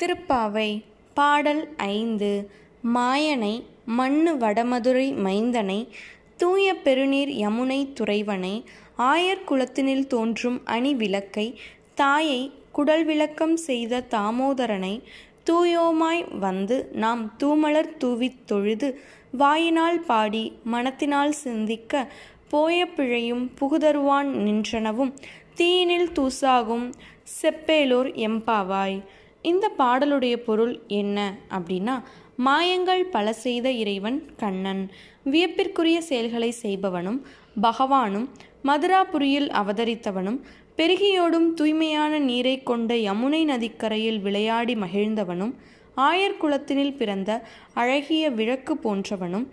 திருப்பாவை பாடல் ஐந்து மாயனை மண்ணு வடமதுரை மைந்தனை தூய பெருநீர் யமுனை துறைவனை ஆயர் குலத்தினில் தோன்றும் அணி விளக்கை தாயை குடல் விளக்கம் செய்த தாமோதரனை தூயோமாய் வந்து நாம் தூமலர் தூவித் தொழுது வாயினால் பாடி மனத்தினால் சிந்திக்க போய பிழையும் புகுதருவான் நின்றனவும் தீயினில் தூசாகும் செப்பேலோர் எம்பாவாய் இந்த பாடலுடைய பொருள் என்ன அப்படின்னா மாயங்கள் பல செய்த இறைவன் கண்ணன் வியப்பிற்குரிய செயல்களை செய்பவனும் பகவானும் மதுராபுரியில் அவதரித்தவனும் பெருகியோடும் தூய்மையான நீரை கொண்ட யமுனை நதிக்கரையில் விளையாடி மகிழ்ந்தவனும் ஆயர் குலத்தினில் பிறந்த அழகிய விளக்கு போன்றவனும்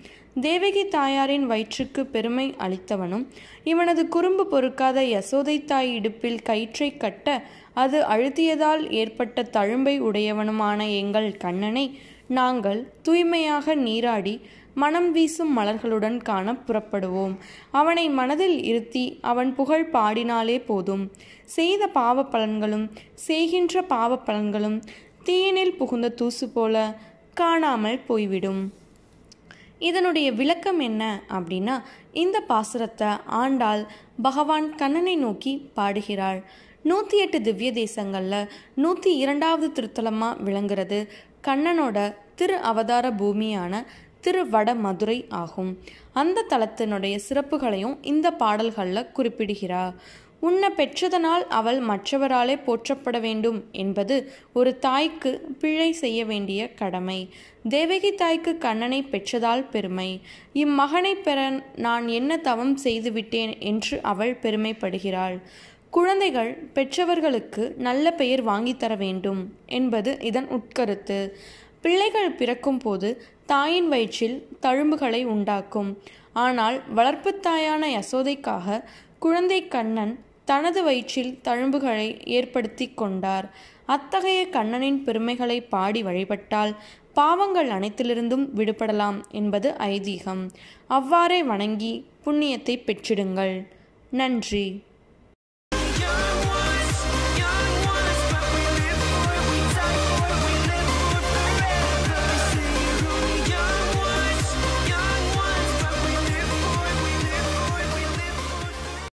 தேவகி தாயாரின் வயிற்றுக்கு பெருமை அளித்தவனும் இவனது குறும்பு பொறுக்காத யசோதை தாய் இடுப்பில் கயிற்றை கட்ட அது அழுத்தியதால் ஏற்பட்ட தழும்பை உடையவனுமான எங்கள் கண்ணனை நாங்கள் தூய்மையாக நீராடி மனம் வீசும் மலர்களுடன் காண புறப்படுவோம் அவனை மனதில் இருத்தி அவன் புகழ் பாடினாலே போதும் செய்த பாவ பலன்களும் செய்கின்ற பாவ பலன்களும் தீயினில் புகுந்த தூசு போல காணாமல் போய்விடும் இதனுடைய விளக்கம் என்ன அப்படின்னா இந்த பாசுரத்தை ஆண்டாள் பகவான் கண்ணனை நோக்கி பாடுகிறாள் நூற்றி எட்டு திவ்ய தேசங்களில் நூற்றி இரண்டாவது திருத்தலமாக விளங்குறது கண்ணனோட திரு அவதார பூமியான திருவட மதுரை ஆகும் அந்த தலத்தினுடைய சிறப்புகளையும் இந்த பாடல்களில் குறிப்பிடுகிறார் உன்னை பெற்றதனால் அவள் மற்றவராலே போற்றப்பட வேண்டும் என்பது ஒரு தாய்க்கு பிழை செய்ய வேண்டிய கடமை தேவகி தாய்க்கு கண்ணனை பெற்றதால் பெருமை இம்மகனை பெற நான் என்ன தவம் செய்துவிட்டேன் என்று அவள் பெருமைப்படுகிறாள் குழந்தைகள் பெற்றவர்களுக்கு நல்ல பெயர் வாங்கித்தர வேண்டும் என்பது இதன் உட்கருத்து பிள்ளைகள் பிறக்கும்போது தாயின் வயிற்றில் தழும்புகளை உண்டாக்கும் ஆனால் வளர்ப்புத்தாயான யசோதைக்காக குழந்தை கண்ணன் தனது வயிற்றில் தழும்புகளை ஏற்படுத்தி கொண்டார் அத்தகைய கண்ணனின் பெருமைகளை பாடி வழிபட்டால் பாவங்கள் அனைத்திலிருந்தும் விடுபடலாம் என்பது ஐதீகம் அவ்வாறே வணங்கி புண்ணியத்தை பெற்றிடுங்கள் நன்றி